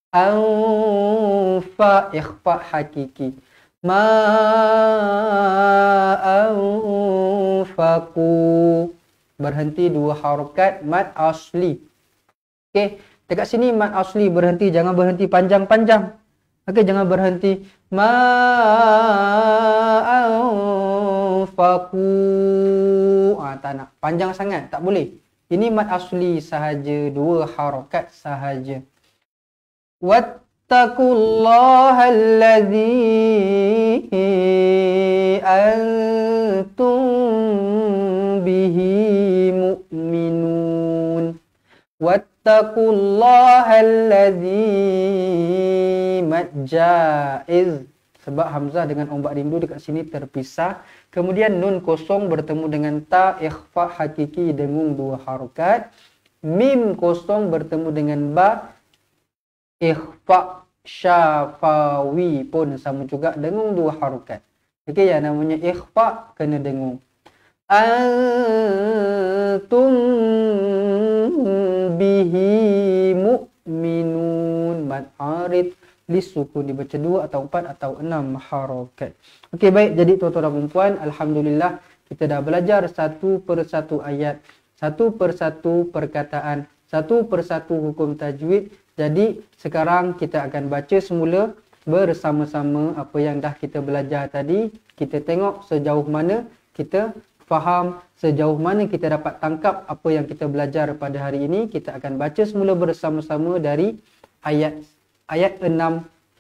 Aufa ikhfa hakiki Ma aufaku Berhenti dua harukat mat asli Okey, dekat sini mat asli berhenti Jangan berhenti panjang-panjang Okey, jangan berhenti Ma aufaku ah, Tak nak, panjang sangat, tak boleh Ini mat asli sahaja Dua harukat sahaja واتقوا الله الذي أنتم به مؤمنون واتقوا الله sebab Hamzah dengan ombak rindu dekat sini terpisah kemudian nun kosong bertemu dengan ta ikhfa hakiki dengung dua harokat mim kosong bertemu dengan ba ikhfa syafawi pun sama juga dengung dua harukat. Okey, yang namanya ikhfa kena dengung. Antum bihi mu'minun mad'arid lisukun dibaca dua atau empat atau enam harokat. Okey baik, jadi tuan-tuan dan puan Alhamdulillah kita dah belajar satu persatu ayat, satu persatu perkataan satu persatu hukum tajwid. Jadi sekarang kita akan baca semula bersama-sama apa yang dah kita belajar tadi. Kita tengok sejauh mana kita faham, sejauh mana kita dapat tangkap apa yang kita belajar pada hari ini. Kita akan baca semula bersama-sama dari ayat ayat 6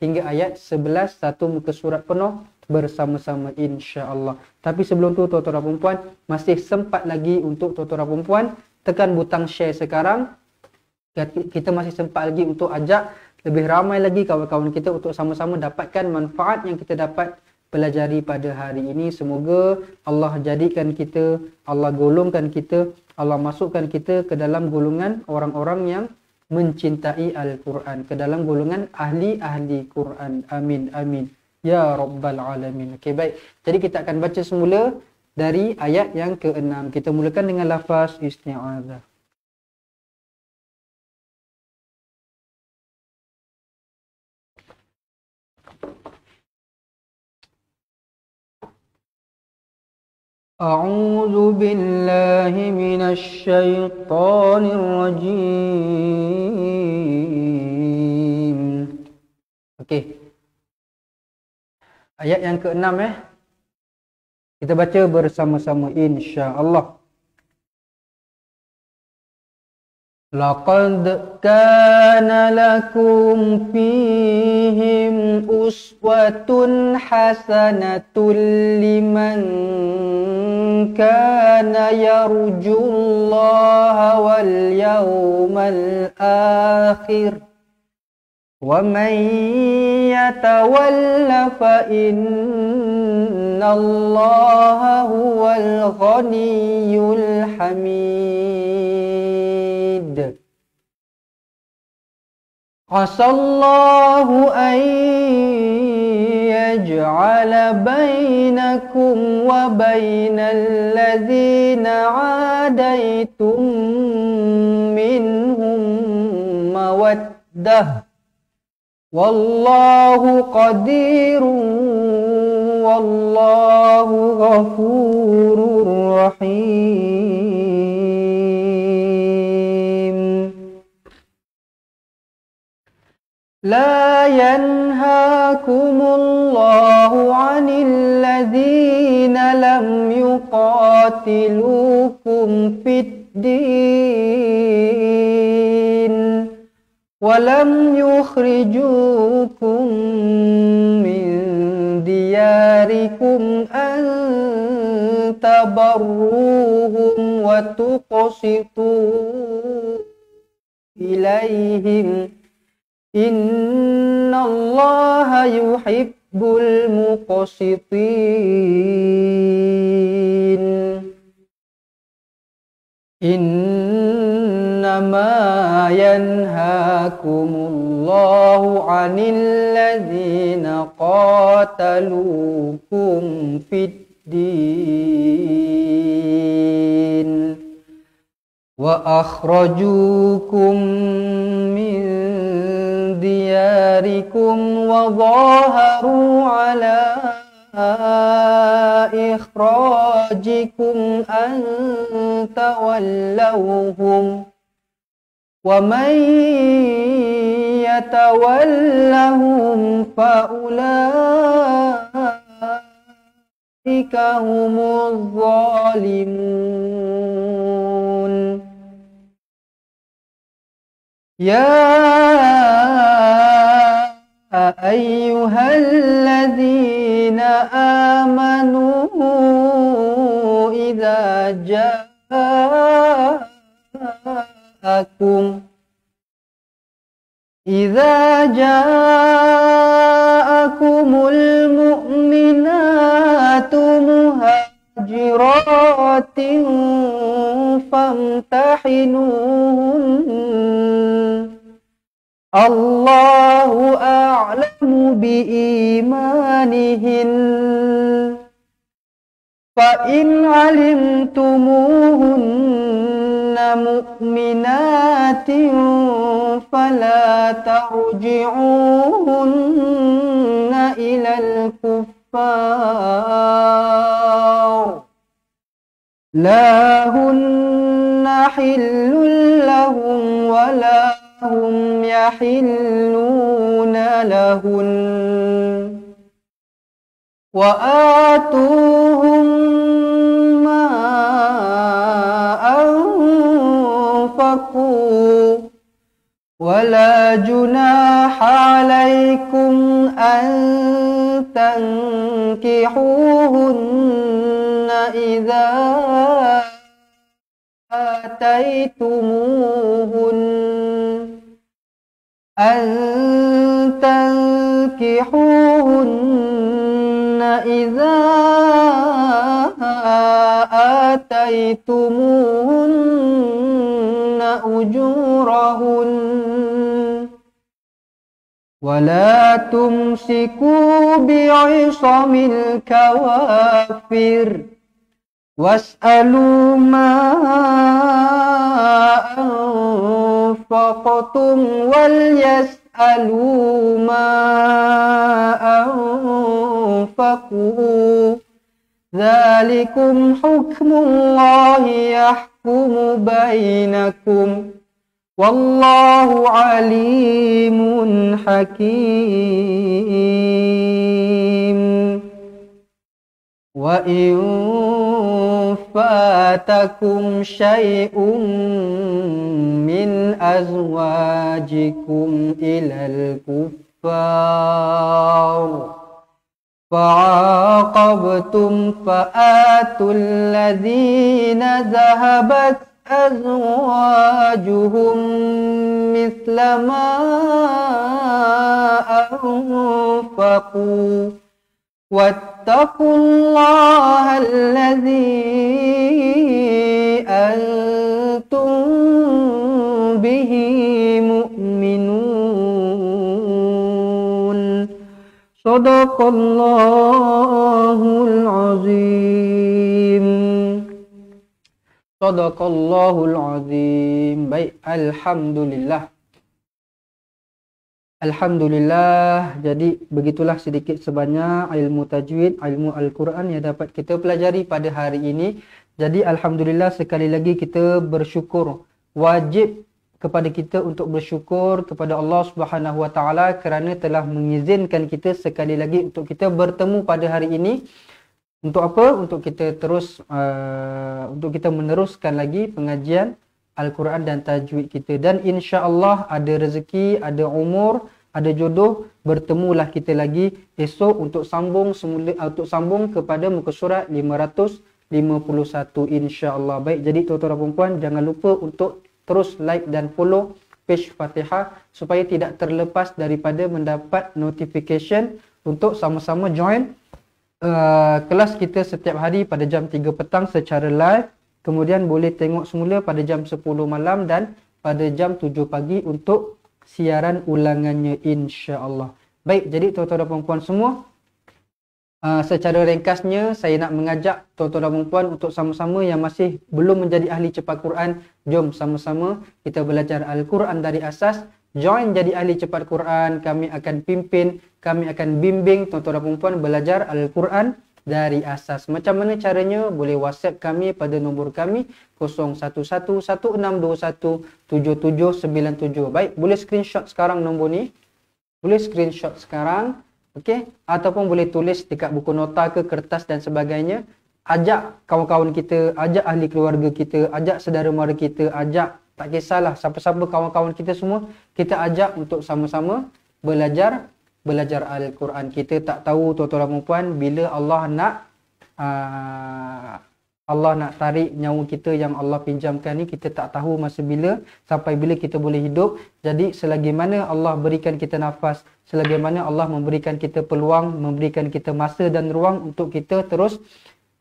hingga ayat 11 satu muka surat penuh bersama-sama insya-Allah. Tapi sebelum tu tuan-tuan dan puan masih sempat lagi untuk tuan-tuan dan puan tekan butang share sekarang kita masih sempat lagi untuk ajak lebih ramai lagi kawan-kawan kita untuk sama-sama dapatkan manfaat yang kita dapat pelajari pada hari ini semoga Allah jadikan kita Allah golongkan kita Allah masukkan kita ke dalam golongan orang-orang yang mencintai Al-Quran ke dalam golongan ahli-ahli Quran amin amin ya rabbal alamin okey baik jadi kita akan baca semula dari ayat yang ke-6. Kita mulakan dengan lafaz isti'adah. أعوذ بالله من الشيطان الرجيم. Okay. Ayat yang keenam eh. Kita baca bersama-sama insya-Allah. Laqad kana lakum fihim uswatun hasanatul liman kana yarjullaha wal yawmal akhir. ومن يتول فإن الله هو الغني الحميد عسى الله أن يجعل بينكم وبين الذين عاديتم منهم موده والله قدير والله غفور رحيم لا ينهاكم الله عن الذين لم يقاتلوكم في الدين ولم يخرجوكم من دياركم أن تبروهم وتقسطوا إليهم إن الله يحب المقسطين إنما ينهاكم الله عن الذين قاتلوكم في الدين وأخرجوكم من دياركم وظاهروا على إخراجكم أن تولوهم ومن يتولهم فأولئك هم الظالمون يا أيها الذين آمنوا إذا جاءوا أَكُمْ إذا جاءكم المؤمنات مهاجرات فامتحنوهن الله أعلم بإيمانهن فإن علمتموهن مؤمنات فلا ترجعوهن إلى الكفار لا هن حل لهم ولا هم يحلون لهن وآتوهم تتقوا ولا جناح عليكم أن تنكحوهن إذا آتيتموهن أن تنكحوهن إذا آتيتموهن أجورهن ولا تمسكوا بعصم الكوافر واسألوا ما أنفقتم وليسألوا ما أنفقوا ذلكم حكم الله يحكم بينكم والله عليم حكيم وإن فاتكم شيء من أزواجكم إلى الكفار فعاقبتم فآتوا الذين ذهبت أزواجهم مثل ما أنفقوا واتقوا الله الذي أنتم به مؤمنون صدق الله العظيم صدق الله العظيم بي. الحمد لله Alhamdulillah, jadi begitulah sedikit sebanyak ilmu tajwid, ilmu Al-Quran yang dapat kita pelajari pada hari ini. Jadi Alhamdulillah sekali lagi kita bersyukur, wajib kepada kita untuk bersyukur kepada Allah Subhanahu Wa Taala kerana telah mengizinkan kita sekali lagi untuk kita bertemu pada hari ini. Untuk apa? Untuk kita terus uh, untuk kita meneruskan lagi pengajian Al-Quran dan tajwid kita dan insya-Allah ada rezeki, ada umur, ada jodoh bertemulah kita lagi esok untuk sambung semula uh, untuk sambung kepada muka surat 551 insya-Allah. Baik, jadi tuan-tuan dan puan jangan lupa untuk terus like dan follow page Fatihah supaya tidak terlepas daripada mendapat notification untuk sama-sama join uh, kelas kita setiap hari pada jam 3 petang secara live kemudian boleh tengok semula pada jam 10 malam dan pada jam 7 pagi untuk siaran ulangannya insya-Allah. Baik, jadi tuan-tuan dan puan-puan semua, Uh, secara ringkasnya, saya nak mengajak tuan-tuan dan perempuan untuk sama-sama yang masih belum menjadi ahli cepat Quran, jom sama-sama kita belajar Al-Quran dari asas. Join jadi ahli cepat Quran, kami akan pimpin, kami akan bimbing tuan-tuan dan perempuan belajar Al-Quran dari asas. Macam mana caranya? Boleh WhatsApp kami pada nombor kami 011 7797 Baik, boleh screenshot sekarang nombor ni. Boleh screenshot sekarang. 011 Okey, ataupun boleh tulis dekat buku nota ke kertas dan sebagainya. Ajak kawan-kawan kita, ajak ahli keluarga kita, ajak saudara mara kita, ajak tak kisahlah siapa-siapa kawan-kawan kita semua, kita ajak untuk sama-sama belajar belajar al-Quran. Kita tak tahu tuan-tuan dan puan bila Allah nak aa, Allah nak tarik nyawa kita yang Allah pinjamkan ni kita tak tahu masa bila sampai bila kita boleh hidup jadi selagi mana Allah berikan kita nafas selagi mana Allah memberikan kita peluang memberikan kita masa dan ruang untuk kita terus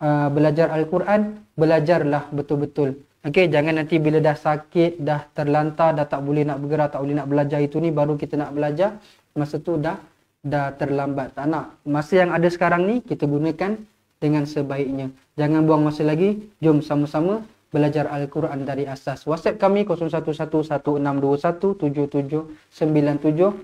uh, belajar al-Quran belajarlah betul-betul okey jangan nanti bila dah sakit dah terlantar dah tak boleh nak bergerak tak boleh nak belajar itu ni baru kita nak belajar masa tu dah dah terlambat tak nak masa yang ada sekarang ni kita gunakan dengan sebaiknya. Jangan buang masa lagi. Jom sama-sama belajar Al-Quran dari asas. WhatsApp kami 011-1621-7797.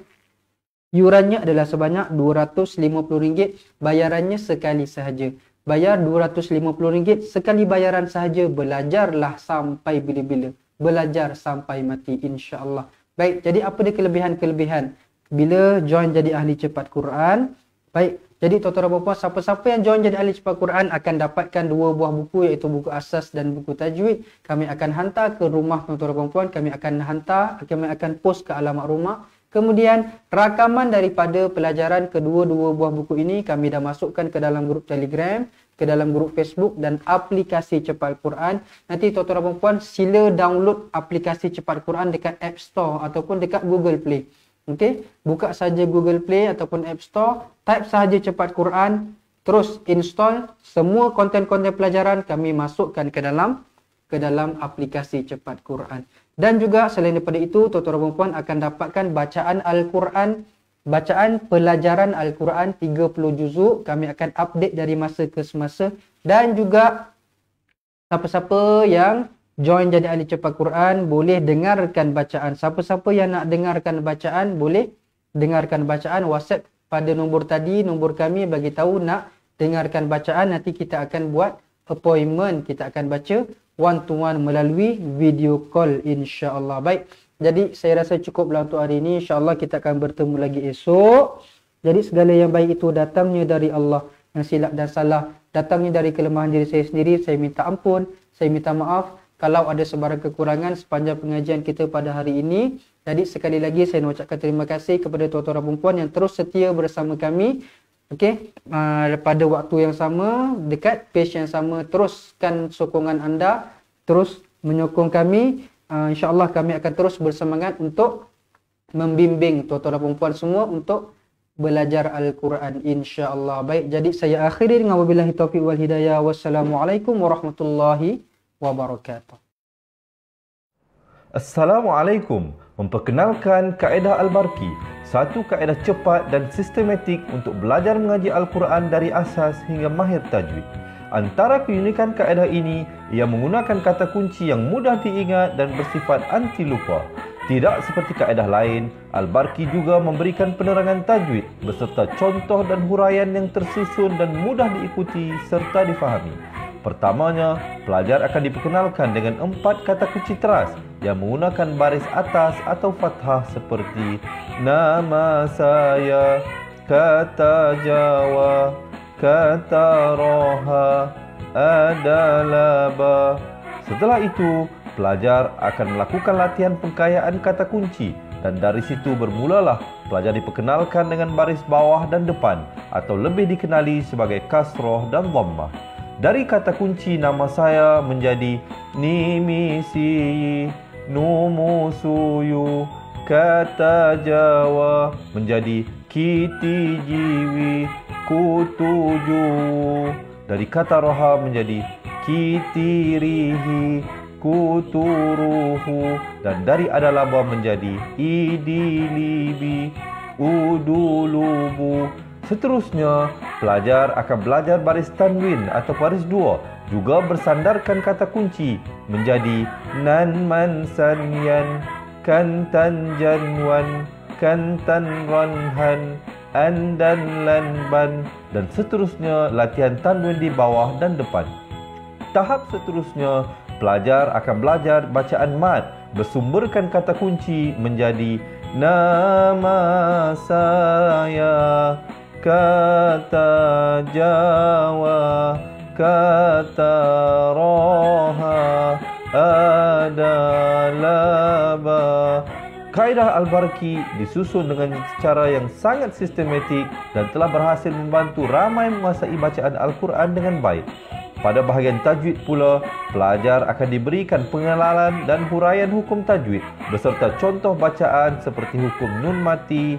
Yurannya adalah sebanyak RM250. Bayarannya sekali sahaja. Bayar RM250 sekali bayaran sahaja. Belajarlah sampai bila-bila. Belajar sampai mati insya Allah. Baik, jadi apa dia kelebihan-kelebihan? Bila join jadi ahli cepat Quran, baik jadi tuan-tuan dan puan siapa-siapa yang join jadi ahli cepat Quran akan dapatkan dua buah buku iaitu buku asas dan buku tajwid. Kami akan hantar ke rumah tuan-tuan dan puan, kami akan hantar, kami akan post ke alamat rumah. Kemudian rakaman daripada pelajaran kedua-dua buah buku ini kami dah masukkan ke dalam grup Telegram, ke dalam grup Facebook dan aplikasi Cepat Quran. Nanti tuan-tuan dan puan sila download aplikasi Cepat Quran dekat App Store ataupun dekat Google Play. Okey, buka saja Google Play ataupun App Store, type saja cepat Quran, terus install semua konten-konten pelajaran kami masukkan ke dalam ke dalam aplikasi cepat Quran. Dan juga selain daripada itu, tuan-tuan dan puan akan dapatkan bacaan Al-Quran, bacaan pelajaran Al-Quran 30 juzuk, kami akan update dari masa ke semasa dan juga siapa-siapa yang join jadi ahli cepat Quran boleh dengarkan bacaan siapa-siapa yang nak dengarkan bacaan boleh dengarkan bacaan WhatsApp pada nombor tadi nombor kami bagi tahu nak dengarkan bacaan nanti kita akan buat appointment kita akan baca one to one melalui video call insya-Allah baik jadi saya rasa cukuplah untuk hari ini insya-Allah kita akan bertemu lagi esok jadi segala yang baik itu datangnya dari Allah yang silap dan salah datangnya dari kelemahan diri saya sendiri saya minta ampun saya minta maaf kalau ada sebarang kekurangan sepanjang pengajian kita pada hari ini. Jadi sekali lagi saya nak ucapkan terima kasih kepada tuan-tuan dan puan-puan yang terus setia bersama kami. Okey, uh, pada waktu yang sama, dekat page yang sama, teruskan sokongan anda, terus menyokong kami. Uh, InsyaAllah kami akan terus bersemangat untuk membimbing tuan-tuan dan puan-puan semua untuk belajar Al-Quran insyaAllah. Baik, jadi saya akhiri dengan wabillahi taufiq wal hidayah. Wassalamualaikum warahmatullahi wabarakatuh wabarakatuh. Assalamualaikum. Memperkenalkan kaedah Al-Barki, satu kaedah cepat dan sistematik untuk belajar mengaji Al-Quran dari asas hingga mahir tajwid. Antara keunikan kaedah ini, ia menggunakan kata kunci yang mudah diingat dan bersifat anti lupa. Tidak seperti kaedah lain, Al-Barki juga memberikan penerangan tajwid beserta contoh dan huraian yang tersusun dan mudah diikuti serta difahami. Pertamanya, pelajar akan diperkenalkan dengan empat kata kunci teras yang menggunakan baris atas atau fathah seperti Nama saya, kata Jawa, kata Roha, adalah ba. Setelah itu, pelajar akan melakukan latihan pengkayaan kata kunci dan dari situ bermulalah pelajar diperkenalkan dengan baris bawah dan depan atau lebih dikenali sebagai kasroh dan dhammah. Dari kata kunci nama saya menjadi Nimisi Numusuyu Kata Jawa menjadi Kiti Jiwi Kutuju Dari kata roha menjadi Kiti Kitirihi Kuturuhu Dan dari adalah menjadi Idilibi Udulubu Seterusnya, pelajar akan belajar baris tanwin atau baris dua juga bersandarkan kata kunci menjadi nan man san yan kan tan jan wan kan tan ran han an dan lan ban dan seterusnya latihan tanwin di bawah dan depan. Tahap seterusnya, pelajar akan belajar bacaan mat bersumberkan kata kunci menjadi nama saya kata Jawa kata roha adalah ba Kaidah Al-Barki disusun dengan cara yang sangat sistematik dan telah berhasil membantu ramai menguasai bacaan Al-Quran dengan baik. Pada bahagian tajwid pula, pelajar akan diberikan pengenalan dan huraian hukum tajwid beserta contoh bacaan seperti hukum nun mati,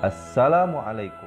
Assalamualaikum.